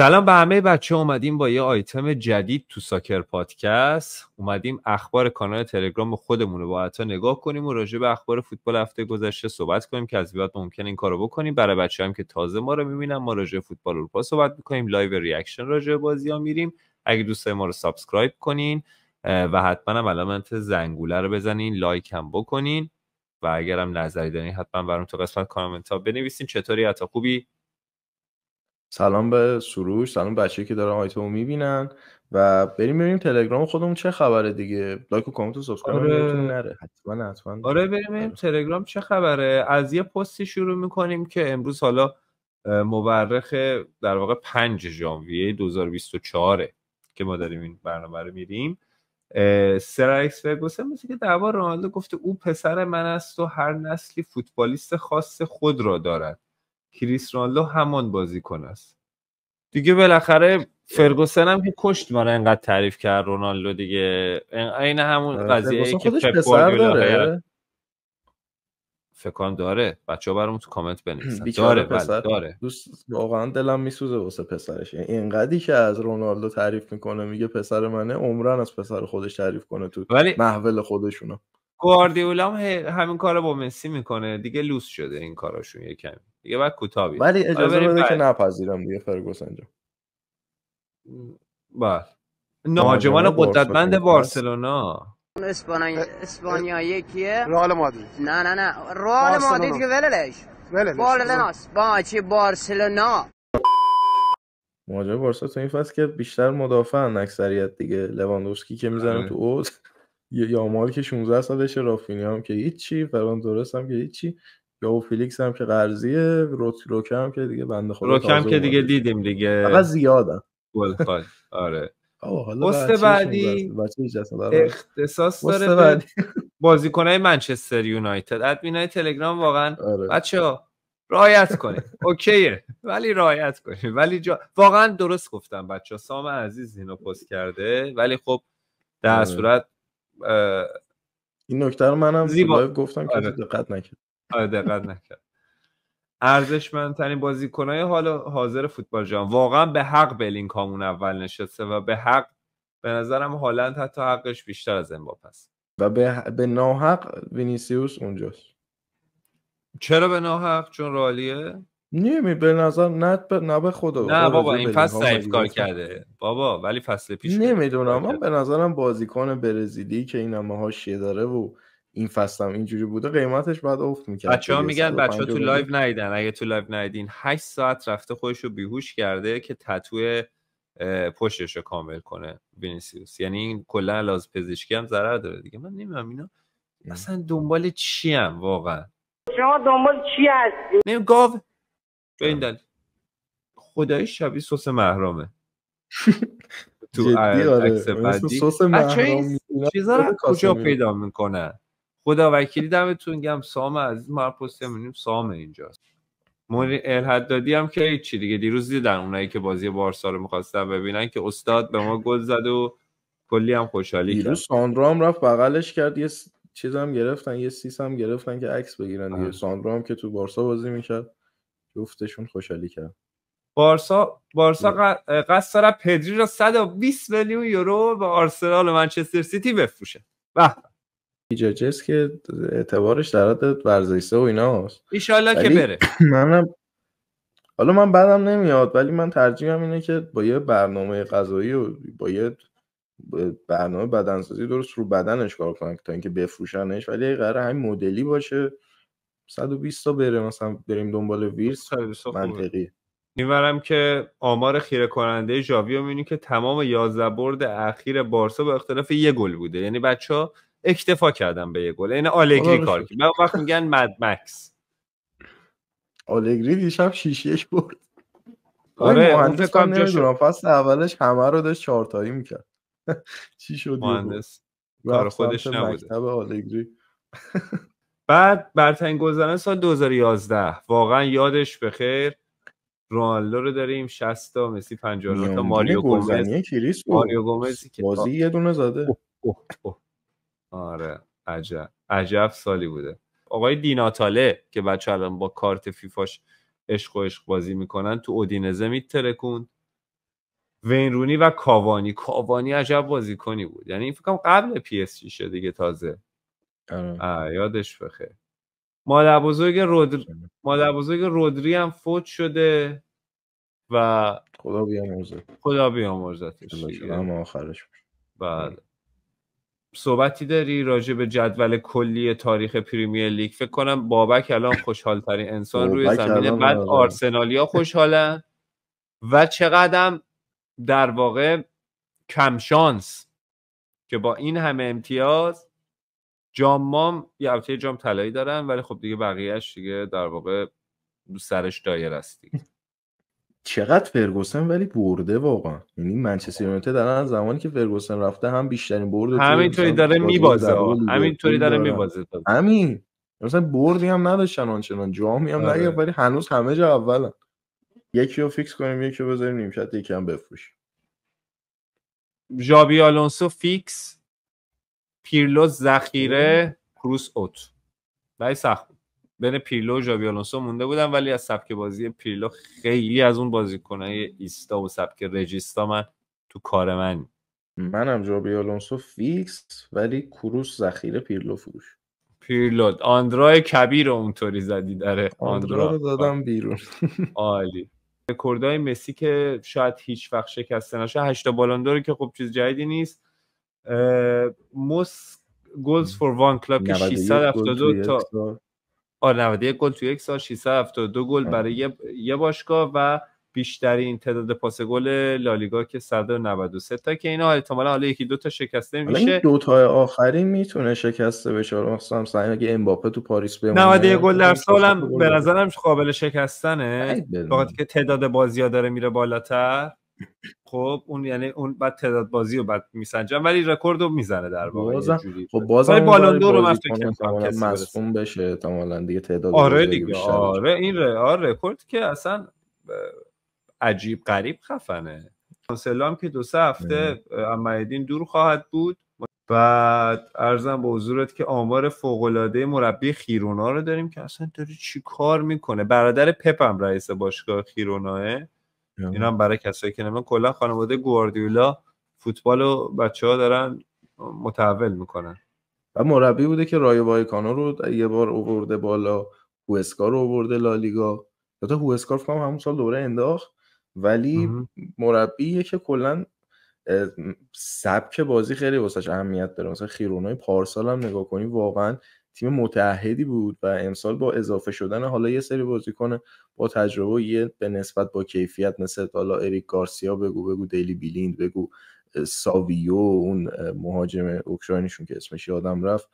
سلام به همه بچه اومدیم با یه آیتم جدید تو ساکر پادکست اومدیم اخبار کانال تلگرام خودمون رو با عطا نگاه کنیم و راجع به اخبار فوتبال هفته گذشته صحبت کنیم که از بیاد ممکن این کارو بکنیم برای بچه هم که تازه ما رو میبینن ما راجع فوتبال اروپا صحبت میکنیم لایو ریاکشن راجع بازی ها میریم اگه دوست ما رو سابسکرایب کنین و حتما هم علامت زنگوله رو بزنین لایک هم بکنین و اگرم نظری دارین حتما برام تو قسمت کامنت ها بنویسین چطوری عطا خوبی سلام به سروش سلام بچه که دارن آیتمو میبینن و بریم ببینیم تلگرام خودمون چه خبره دیگه لایک و کامنت و سابسکرایب آره. نره حتما حتما آره بریم آره. تلگرام چه خبره از یه پستی شروع میکنیم که امروز حالا مورخ در واقع 5 ژانویه 2024 که ما داریم این برنامه رو میریم سر ایکس فرگوسن مثل که دعوا رونالدو گفته او پسر من است و هر نسلی فوتبالیست خاص خود را دارد کریس رونالدو همان بازیکن است دیگه بالاخره فرگوسن هم که کشت ما انقدر تعریف کرد رونالدو دیگه عین همون آره، قضیه ای که پپ داره فکر کنم داره بچه‌ها برام تو کامنت بنویسن داره بله، داره دوست واقعا دلم میسوزه واسه پسرش یعنی که از رونالدو تعریف میکنه میگه پسر منه عمران از پسر خودش تعریف کنه تو ولی... محول خودشونو گواردیولا هم همین کارو با مسی میکنه دیگه لوس شده این کاراشون یه کمی دیگه بعد کوتاهی. ولی اجازه بده که نپذیرم دیگه فرگوسن جان بله مهاجمان قدرتمند بارسلونا اسپانیا اسپانیایی کیه رئال مادرید نه نه نه رئال مادرید که ولش ولش بارسلونا با چی بارسلونا مهاجم بارسا تو این فصل که بیشتر مدافع اکثریت دیگه لواندوفسکی که میزنه بله. تو اوت یامال که 16 سالشه رافینیا هم که هیچی فران هم که هیچی یو فیلیکس هم که قرضیه روت روکه هم که دیگه بنده خدا روکه هم که دیگه دیدیم دیگه فقط زیادن گل آره پست بعدی اختصاص داره به بازیکنای منچستر یونایتد ادمینای تلگرام واقعا آره. بچه ها رعایت کنید اوکیه ولی رعایت کنید ولی جا... واقعا درست گفتم بچه ها سام عزیز اینو پست کرده ولی خب در آره. صورت این نکته رو منم زیبا... گفتم که آره. دقت نکرد آره دقت نکرد ارزشمندترین بازیکنای حال حاضر فوتبال جام واقعا به حق کامون اول نشسته و به حق به نظرم هالند حتی حقش بیشتر از امباپه است و به, به ناحق وینیسیوس اونجاست چرا به ناحق چون رالیه نیمی به نظر نه به نه به خدا نه بابا این فصل ضعیف کار کرده بابا ولی فصل پیش نمیدونم من به نظرم بازیکن برزیلی که این همه هاشیه داره و این فصلم اینجوری بوده قیمتش بعد افت میکرد بچه ها میگن بچه ها تو لایو نیدن؟ اگه تو لایو نیدین 8 ساعت رفته خودش رو بیهوش کرده که تتو پشتش رو کامل کنه وینیسیوس یعنی این کلا لازم پزشکی هم ضرر داره دیگه من نمیدونم اینا اصلا دنبال چی هم واقعا شما دنبال چی هستی نمیم گاو به این دلیل خدای شبیه سس محرامه تو آره. عکس سس چیزا رو کجا پیدا میکنن خدا وکیلی دمتون گم سام از ما پست سام اینجاست موری دادی هم که هیچی دیگه دیروز دیدن اونایی که بازی بارسا رو میخواستن ببینن که استاد به ما گل زد و کلی هم خوشحالی کرد دیروز ساندرا رفت بغلش کرد یه چیز هم گرفتن یه سیس هم گرفتن که عکس بگیرن دیگه ساندرا که تو بارسا بازی میکرد جفتشون خوشحالی کرد بارسا بارسا قصد داره پدری را 120 میلیون یورو به آرسنال و منچستر سیتی بفروشه به جس که اعتبارش در حد ورزشسه و ایناست ایشالله که بره منم حالا من بعدم نمیاد ولی من ترجیحم اینه که با یه برنامه غذایی و با یه برنامه بدنسازی درست رو بدنش کار کنن تا اینکه بفروشنش ولی قرار همین مدلی باشه 120 تا بره مثلا بریم دنبال ویرس منطقی میورم که آمار خیره کننده جاوی رو که تمام 11 برد اخیر بارسا به اختلاف یه گل بوده یعنی بچه ها اکتفا کردم به یه گل اینه یعنی آلگری کار کرد من وقت میگن مد مکس آلگری دیشب شیشیش بود برد آره مهندس کام نمیدونم فصل اولش همه رو داشت چهارتایی میکرد چی شد مهندس کار خودش نبوده آلگری بعد برترین گذرن سال 2011 واقعا یادش بخیر رونالدو رو داریم 60 تا مسی 50 تا ماریو گومز ماریو گومزی بازی یه دونه زده آره عجب عجب سالی بوده آقای دیناتاله که بچه الان با کارت فیفاش عشق و عشق بازی میکنن تو اودینزه میترکوند وینرونی و کاوانی کاوانی عجب بازیکنی بود یعنی این فکرم قبل پی اس جی دیگه تازه آره. آه. یادش بخه مادر بزرگ رودری رودری هم فوت شده و خدا خدا بیامرزتش آخرش بله صحبتی داری راجع به جدول کلی تاریخ پریمیر لیگ فکر کنم بابک الان خوشحال ترین انسان روی زمین بعد آره. آرسنالیا خوشحالن و چقدرم در واقع کم شانس که با این همه امتیاز جام مام یه البته جام طلایی دارن ولی خب دیگه بقیهش دیگه در واقع سرش دایر است دیگه چقدر فرگوسن ولی برده واقعا یعنی منچستر یونایتد الان زمانی که فرگوسن رفته هم بیشترین برد همینطوری داره میبازه همینطوری داره میبازه همین مثلا بردی هم نداشتن آنچنان جامی هم آره. نگه ولی هنوز همه جا اولن یکی رو فیکس کنیم یکی رو بذاریم نیم شاید یکی هم بفروشیم جابی آلونسو فیکس پیرلو ذخیره کروس اوت برای سخت بین پیرلو و مونده بودم ولی از سبک بازی پیرلو خیلی از اون بازیکنای ایستا و سبک رجیستا من تو کار من منم ژاوی آلونسو فیکس ولی کروس ذخیره پیرلو فروش پیرلو آندرای کبیر اونطوری زدی داره آندرا رو دادم بیرون عالی رکوردای مسی که شاید هیچ وقت شکسته نشه هشتا بالندور که خب چیز جدیدی نیست موس گلز فور وان کلاب که 672 تا آره 91 گل تو یک سال 672 گل آره. برای یه باشگاه و بیشترین تعداد پاس گل لالیگا که 193 تا که اینا احتمالا حالا یکی دو تا شکسته میشه این دو تا آخری میتونه شکسته بشه مثلا سعی اگه امباپه تو پاریس بمونه 90 گل در سال هم به نظرم قابل شکستنه فقط که تعداد بازی‌ها داره میره بالاتر خب اون یعنی اون بعد تعداد بازی رو بعد میسنجن ولی رکورد رو میزنه در واقع بازم خب بازم بالندور رو بشه دیگه تعداد آره دیگه آره این آره رکورد که اصلا عجیب غریب خفنه سلام که دو سه هفته امیدین دور خواهد بود بعد ارزم به حضورت که آمار فوقالعاده مربی خیرونا رو داریم که اصلا داره چی کار میکنه برادر پپم رئیس باشگاه خیروناه این هم برای کسایی که نمیدونن کلا خانواده گواردیولا فوتبال و بچه ها دارن متحول میکنن و مربی بوده که رایو وایکانو رو یه بار اوورده بالا هوسکا رو اوورده لالیگا یا تا هوسکا هم همون سال دوره انداخت ولی مربی که کلا سبک بازی خیلی واسش اهمیت داره مثلا خیرونای پارسال هم نگاه کنی واقعا تیم متحدی بود و امسال با اضافه شدن حالا یه سری بازیکن با تجربه یه به نسبت با کیفیت مثل حالا اریک گارسیا بگو بگو دیلی بیلیند بگو ساویو اون مهاجم اوکراینیشون که اسمش یادم رفت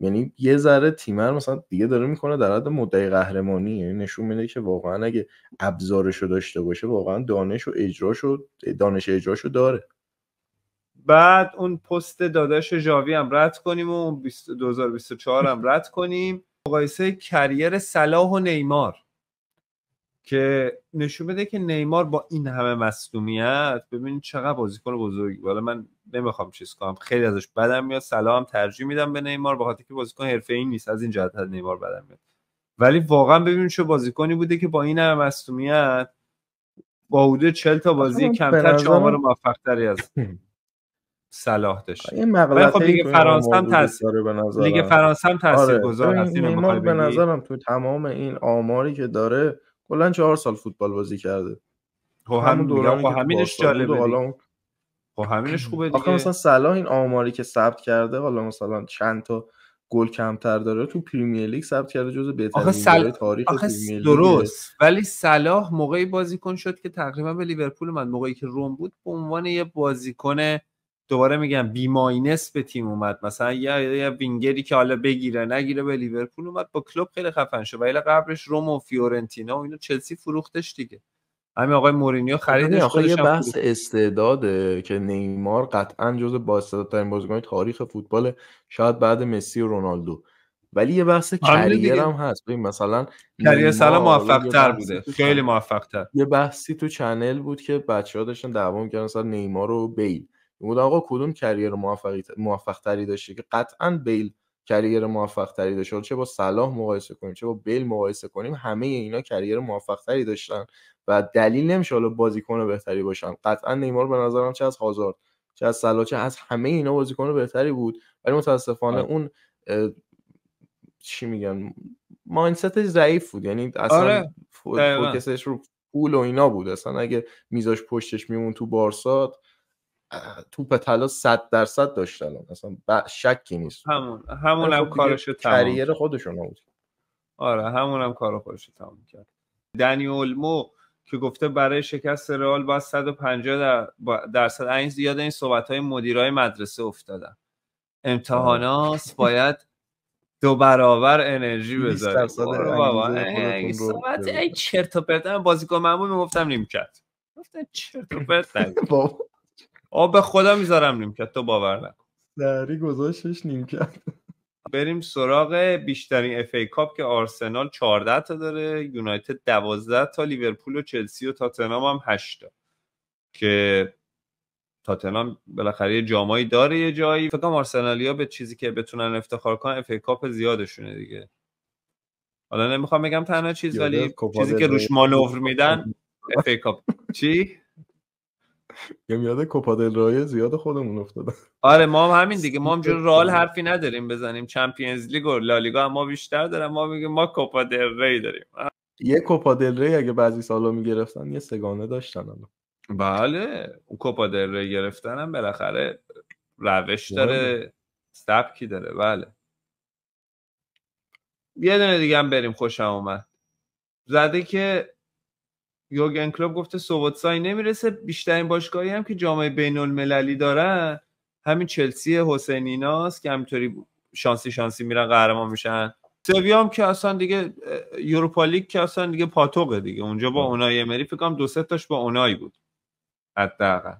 یعنی یه ذره تیمر مثلا دیگه داره میکنه در حد مدعی قهرمانی یعنی نشون میده که واقعا اگه ابزارشو داشته باشه واقعا دانش و اجراشو دانش اجراشو داره بعد اون پست داداش جاوی هم رد کنیم و 2024 هم رد کنیم مقایسه کریر صلاح و نیمار که نشون بده که نیمار با این همه مصدومیت ببینید چقدر بازیکن بزرگی حالا من نمیخوام چیز کنم خیلی ازش بدم میاد سلام ترجیح میدم به نیمار با خاطر که بازیکن ای نیست از این جهت نیمار بدم میاد ولی واقعا ببینید چه بازیکنی بوده که با این همه مصدومیت با حدود 40 تا بازی کمتر چه آمار تری از صلاح داشت این مقاله خب لیگ فرانسه هم آره. تاثیر لیگ فرانسه هم تاثیرگذار هست به نظرم تو تمام این آماری که داره کلا چهار سال فوتبال بازی کرده خب همون دورانی خب همینش جالبه حالا خب همینش خوبه دیگه آخه مثلا صلاح این آماری که ثبت کرده حالا مثلا چند تا گل کمتر داره تو پریمیر لیگ ثبت کرده جزو بهترین تاریخ آخه درست ولی صلاح موقعی بازیکن شد که تقریبا به لیورپول من موقعی که روم بود به عنوان یه بازیکن دوباره میگم بی ماینس به تیم اومد مثلا یه وینگری که حالا بگیره نگیره به لیورپول اومد با کلوب خیلی خفن شد ولی قبلش روم و فیورنتینا و اینو چلسی فروختش دیگه همین آقای مورینیو خب، خرید یه بحث استعداده که نیمار قطعا جز با استعدادترین بازیکن تاریخ فوتبال شاید بعد مسی و رونالدو ولی یه بحث آره کریر هم هست ببین مثلا کریر موفق تر بوده خیلی موفق تر یه بحثی تو چنل بود که بچه‌ها داشتن دعوا می‌کردن مثلا نیمار و بیل بود آقا کدوم کریر موفق تری داشته که قطعا بیل کریر موفق تری داشته چه با صلاح مقایسه کنیم چه با بیل مقایسه کنیم همه اینا کریر موفق تری داشتن و دلیل نمیشه حالا بازیکن بهتری باشن قطعا نیمار به نظرم چه از هازارد چه از صلاح چه از همه اینا بازیکن بهتری بود ولی متاسفانه آره. اون چی میگن مایندست ضعیف بود یعنی اصلا آره. فوکسش رو پول و اینا بود اصلا اگه میزاش پشتش میمون تو بارسات تو طلا 100 درصد داشتن اصلا شکی نیست همون همون خب هم کارشو تمام کریر خودشون بود آره همون هم کار خودشو تمام کرد دنیل مو که گفته برای شکست رئال با 150 در... درصد این زیاد این صحبت های مدیرای مدرسه افتادن امتحانات باید دو برابر انرژی بذاره بابا صحبت ای چرت و پرت بازیکن معمول میگفتم نیم کرد گفتن چرت و پرت آب به خدا میذارم نیمکت تو باور نکن سری گذاشتش نیمکت بریم سراغ بیشترین اف ای کاپ که آرسنال 14 تا داره یونایتد 12 تا لیورپول و چلسی و تاتنهام هم 8 تا که تاتنهام بالاخره یه جامایی داره یه جایی فکر کنم آرسنالیا به چیزی که بتونن افتخار کن اف ای کاپ زیادشونه دیگه حالا نمیخوام بگم تنها چیز ولی چیزی که روش مانور میدن اف ای کاپ چی یه یاد کوپا دل زیاد خودمون افتاده آره ما هم همین دیگه ما هم جون رال حرفی نداریم بزنیم چمپیونز لیگ و لالیگا ما بیشتر داریم ما میگه ما کوپا دل داریم یه کوپا دل اگه بعضی سالا میگرفتن یه سگانه داشتن بله اون کوپا دل گرفتن هم بالاخره روش بله. داره سبکی داره بله یه دونه دیگه هم بریم خوشم اومد زده که یورگن کلوب گفته سوبوتسای نمیرسه بیشترین باشگاهی هم که جامعه بین المللی دارن همین چلسی است که همینطوری شانسی شانسی میرن قهرمان میشن سویا هم که اصلا دیگه یوروپا که اصلا دیگه پاتوقه دیگه اونجا با اونای امری فکر کنم دو سه تاش با اونایی بود حداقل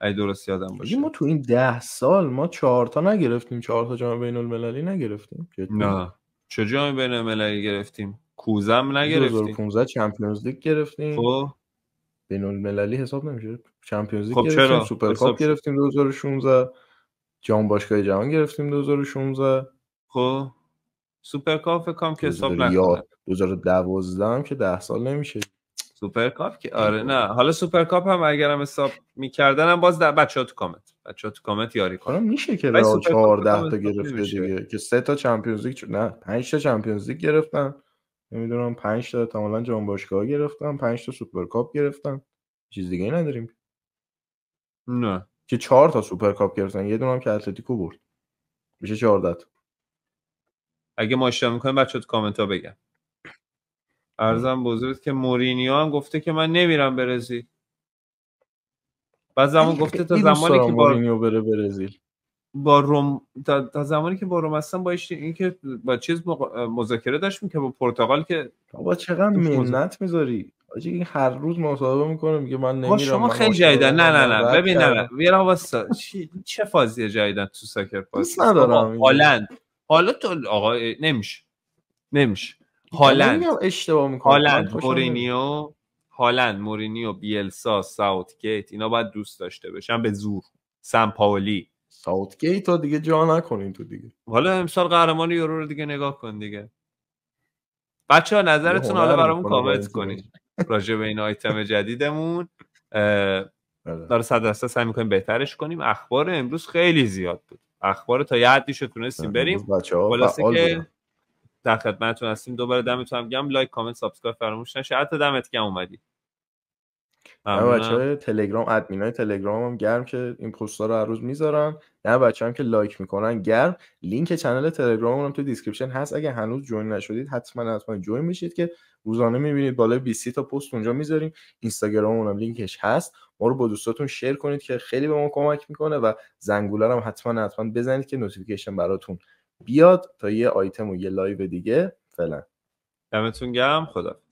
ای درست یادم باشه ما تو این ده سال ما چهار تا نگرفتیم چهار تا جام بین المللی نگرفتیم نه چه جام بین المللی گرفتیم هم نگرفتیم 2015 چمپیونز لیگ گرفتیم خب بین المللی حساب نمیشه چمپیونز لیگ خب گرفتیم چرا؟ سوپر کاپ گرفتیم 2016 جام باشگاه جهان گرفتیم 2016 خب سوپر کاپ کام که حساب نکنه 2012 هم که 10 سال نمیشه سوپر کاپ که آره خب. نه حالا سوپر کاپ هم اگرم حساب میکردن هم باز در بچه‌ها تو کامنت بچه‌ها تو کامنت یاری کن آره، میشه که رئال 14 تا گرفته دیگه که سه تا چمپیونز لیگ نه 5 تا چمپیونز لیگ گرفتن نمیدونم 5 تا احتمالا جام باشگاه گرفتم 5 تا سوپرکاپ گرفتم چیز دیگه نداریم نه که 4 تا سوپرکاپ گرفتن یه دونه هم که اتلتیکو برد میشه 14 تا اگه ما اشتباه میکنیم بچه‌ها تو کامنت ها بگن ارزم بزرگت که مورینیو هم گفته که من نمیرم برزیل بعد زمان گفته تا زمانی که بار... مورینیو بره برزیل با روم تا زمانی که با روم هستم با اینکه با چیز مذاکره داشت که با پرتغال که با چقدر مننت میذاری آجی این هر روز مصاحبه میکنه میگه من نمیرم شما خیلی جایدن نه نه نه ببین نه بیا واسه چه فازی تو ساکر پاس ندارم هالند حالا تو آقا نمیشه نمیشه هالند اشتباه میکنه هالند مورینیو هالند مورینیو بیلسا ساوت گیت اینا باید دوست داشته بشن به زور سن پاولی ساوت گیت ها دیگه جا نکنین تو دیگه حالا امسال قهرمان یورو رو دیگه نگاه کن دیگه بچه ها نظرتون حالا برامون کامنت کنید راجع به این آیتم جدیدمون بله. داره صد دسته سعی میکنیم بهترش کنیم اخبار امروز خیلی زیاد بود اخبار تا یه حدیش تونستیم بله، بریم بچه که در خدمتتون هستیم دوباره دمتون هم گم لایک کامنت سابسکرایب فراموش نشه حتی دمت گم اومدی آره نه بچه های تلگرام ادمین های تلگرام هم گرم که این پست رو هر روز میذارن نه بچه هم که لایک میکنن گرم لینک چنل تلگرام هم تو دیسکریپشن هست اگه هنوز جوین نشدید حتما حتما جوین میشید که روزانه میبینید بالای 20 تا پست اونجا میذاریم اینستاگرام هم لینکش هست ما رو با دوستاتون شیر کنید که خیلی به ما کمک میکنه و زنگوله هم حتما حتما بزنید که نوتیفیکیشن براتون بیاد تا یه آیتم و یه لایو دیگه فعلا دمتون گرم خدا